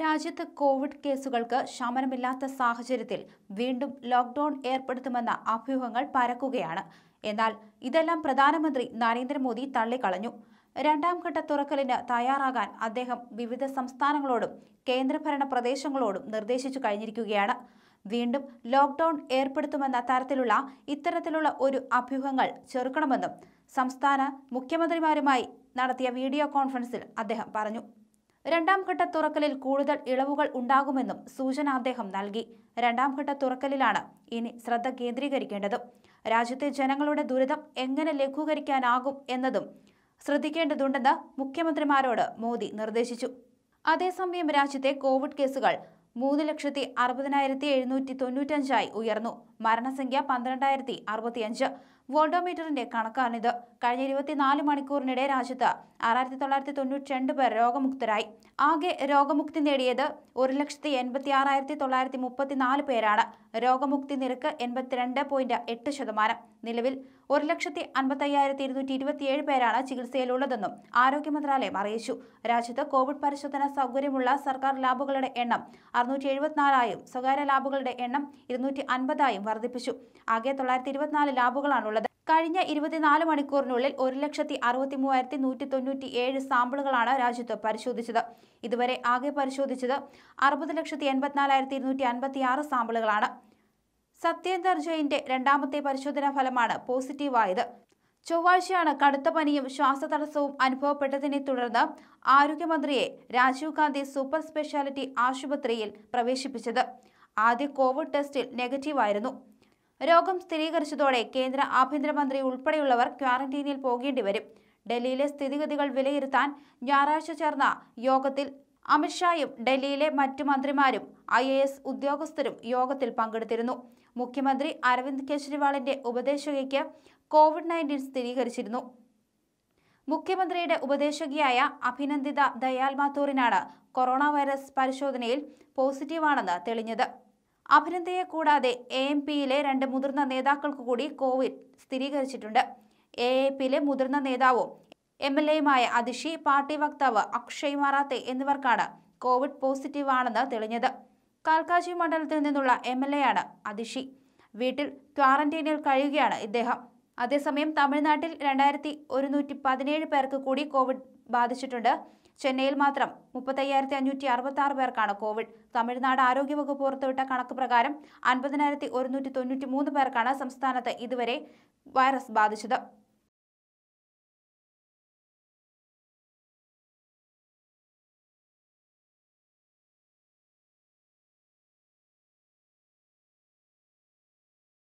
രാജ്യത്ത് കോവിഡ് കേസുകൾക്ക് ശമനമില്ലാത്ത സാഹചര്യത്തിൽ വീണ്ടും ലോക്ഡൌൺ ഏർപ്പെടുത്തുമെന്ന അഭ്യൂഹങ്ങൾ പരക്കുകയാണ് എന്നാൽ ഇതെല്ലാം പ്രധാനമന്ത്രി നരേന്ദ്രമോദി തള്ളിക്കളഞ്ഞു രണ്ടാം ഘട്ട തുറക്കലിന് തയ്യാറാകാൻ അദ്ദേഹം വിവിധ സംസ്ഥാനങ്ങളോടും കേന്ദ്രഭരണ പ്രദേശങ്ങളോടും നിർദ്ദേശിച്ചു കഴിഞ്ഞിരിക്കുകയാണ് വീണ്ടും ലോക്ഡൌൺ ഏർപ്പെടുത്തുമെന്ന തരത്തിലുള്ള ഇത്തരത്തിലുള്ള ഒരു അഭ്യൂഹങ്ങൾ ചെറുക്കണമെന്നും സംസ്ഥാന മുഖ്യമന്ത്രിമാരുമായി നടത്തിയ വീഡിയോ കോൺഫറൻസിൽ അദ്ദേഹം പറഞ്ഞു രണ്ടാം ഘട്ട തുറക്കലിൽ കൂടുതൽ ഇളവുകൾ ഉണ്ടാകുമെന്നും സൂചന അദ്ദേഹം നൽകി രണ്ടാം ഘട്ട തുറക്കലിലാണ് ഇനി ശ്രദ്ധ കേന്ദ്രീകരിക്കേണ്ടത് രാജ്യത്തെ ജനങ്ങളുടെ ദുരിതം എങ്ങനെ ലഘൂകരിക്കാനാകും എന്നതും ശ്രദ്ധിക്കേണ്ടതുണ്ടെന്ന് മുഖ്യമന്ത്രിമാരോട് മോദി നിർദ്ദേശിച്ചു അതേസമയം രാജ്യത്തെ കോവിഡ് കേസുകൾ മൂന്ന് ലക്ഷത്തി അറുപതിനായിരത്തി എഴുന്നൂറ്റി തൊണ്ണൂറ്റഞ്ചായി ഉയർന്നു മരണസംഖ്യ പന്ത്രണ്ടായിരത്തി അറുപത്തിയഞ്ച് വോൾഡോമീറ്ററിന്റെ കണക്കാണിത് കഴിഞ്ഞ ഇരുപത്തിനാല് മണിക്കൂറിനിടെ രാജ്യത്ത് ആറായിരത്തി തൊള്ളായിരത്തി തൊണ്ണൂറ്റി രണ്ട് പേർ രോഗമുക്തരായി ആകെ രോഗമുക്തി നേടിയത് ഒരു ലക്ഷത്തി എൺപത്തി ആറായിരത്തി തൊള്ളായിരത്തി മുപ്പത്തിനാല് പേരാണ് രോഗമുക്തി നിരക്ക് എൺപത്തിരണ്ട് പോയിന്റ് എട്ട് ശതമാനം നിലവിൽ ഒരു ലക്ഷത്തി അൻപത്തയ്യായിരത്തി ഇരുന്നൂറ്റി ഇരുപത്തിയേഴ് പേരാണ് ചികിത്സയിലുള്ളതെന്നും ആരോഗ്യ മന്ത്രാലയം അറിയിച്ചു രാജ്യത്ത് കോവിഡ് പരിശോധന സൗകര്യമുള്ള സർക്കാർ ലാബുകളുടെ എണ്ണം അറുന്നൂറ്റി എഴുപത്തിനാലായും സ്വകാര്യ ലാബുകളുടെ എണ്ണം ഇരുന്നൂറ്റി അൻപതായും വർദ്ധിപ്പിച്ചു ആകെ തൊള്ളായിരത്തി ഇരുപത്തിനാല് ലാബുകളാണുള്ളത് കഴിഞ്ഞ ഇരുപത്തിനാല് മണിക്കൂറിനുള്ളിൽ ഒരു ലക്ഷത്തി അറുപത്തി മൂവായിരത്തി നൂറ്റി തൊണ്ണൂറ്റി ഏഴ് സാമ്പിളുകളാണ് രാജ്യത്ത് പരിശോധിച്ചത് ഇതുവരെ ആകെ പരിശോധിച്ചത് അറുപത് ലക്ഷത്തി എൺപത്തിനാലായിരത്തി ഇരുന്നൂറ്റി അൻപത്തി ആറ് സാമ്പിളുകളാണ് സത്യേന്ദർ ജയിന്റെ രണ്ടാമത്തെ പരിശോധനാ ഫലമാണ് പോസിറ്റീവായത് ചൊവ്വാഴ്ചയാണ് കടുത്ത പനിയും ശ്വാസതടസ്സവും അനുഭവപ്പെട്ടതിനെ തുടർന്ന് ആരോഗ്യമന്ത്രിയെ രാജീവ് ഗാന്ധി സൂപ്പർ സ്പെഷ്യാലിറ്റി ആശുപത്രിയിൽ പ്രവേശിപ്പിച്ചത് ആദ്യ കോവിഡ് ടെസ്റ്റിൽ നെഗറ്റീവായിരുന്നു രോഗം സ്ഥിരീകരിച്ചതോടെ കേന്ദ്ര ആഭ്യന്തരമന്ത്രി ഉൾപ്പെടെയുള്ളവർ ക്വാറന്റീനിൽ പോകേണ്ടി വരും ഡൽഹിയിലെ സ്ഥിതിഗതികൾ വിലയിരുത്താൻ ഞായറാഴ്ച ചേർന്ന യോഗത്തിൽ അമിത്ഷായും ഡൽഹിയിലെ മറ്റു മന്ത്രിമാരും ഐ എ എസ് ഉദ്യോഗസ്ഥരും യോഗത്തിൽ പങ്കെടുത്തിരുന്നു മുഖ്യമന്ത്രി അരവിന്ദ് കെജ്രിവാളിന്റെ ഉപദേശകയ്ക്ക് കോവിഡ് നയൻറ്റീൻ സ്ഥിരീകരിച്ചിരുന്നു മുഖ്യമന്ത്രിയുടെ ഉപദേശകിയായ അഭിനന്ദിത ദയാൽ മാത്തൂറിനാണ് കൊറോണ വൈറസ് പരിശോധനയിൽ പോസിറ്റീവാണെന്ന് തെളിഞ്ഞത് അഭിനന്ദയെ കൂടാതെ എ എം പിയിലെ രണ്ട് മുതിർന്ന നേതാക്കൾക്കു കൂടി കോവിഡ് സ്ഥിരീകരിച്ചിട്ടുണ്ട് എ എ പിയിലെ മുതിർന്ന നേതാവും എം എൽ എയുമായ അതിഷി പാർട്ടി വക്താവ് അക്ഷയ് മറാത്തെ എന്നിവർക്കാണ് കോവിഡ് പോസിറ്റീവ് ആണെന്ന് തെളിഞ്ഞത് കാൽക്കാശി മണ്ഡലത്തിൽ നിന്നുള്ള എം എൽ എ ആണ് അതിഷി വീട്ടിൽ ക്വാറന്റൈനിൽ കഴിയുകയാണ് ഇദ്ദേഹം അതേസമയം തമിഴ്നാട്ടിൽ രണ്ടായിരത്തി ഒരുന്നൂറ്റി പതിനേഴ് പേർക്ക് കൂടി കോവിഡ് ബാധിച്ചിട്ടുണ്ട് ചെന്നൈയിൽ മാത്രം മുപ്പത്തയ്യായിരത്തി അഞ്ഞൂറ്റി അറുപത്തി ആറ് പേർക്കാണ് കോവിഡ് തമിഴ്നാട് ആരോഗ്യവകുപ്പ് പുറത്തുവിട്ട കണക്ക് പ്രകാരം അൻപതിനായിരത്തി ഒരുന്നൂറ്റി തൊണ്ണൂറ്റി മൂന്ന് പേർക്കാണ് സംസ്ഥാനത്ത് ഇതുവരെ വൈറസ് ബാധിച്ചത്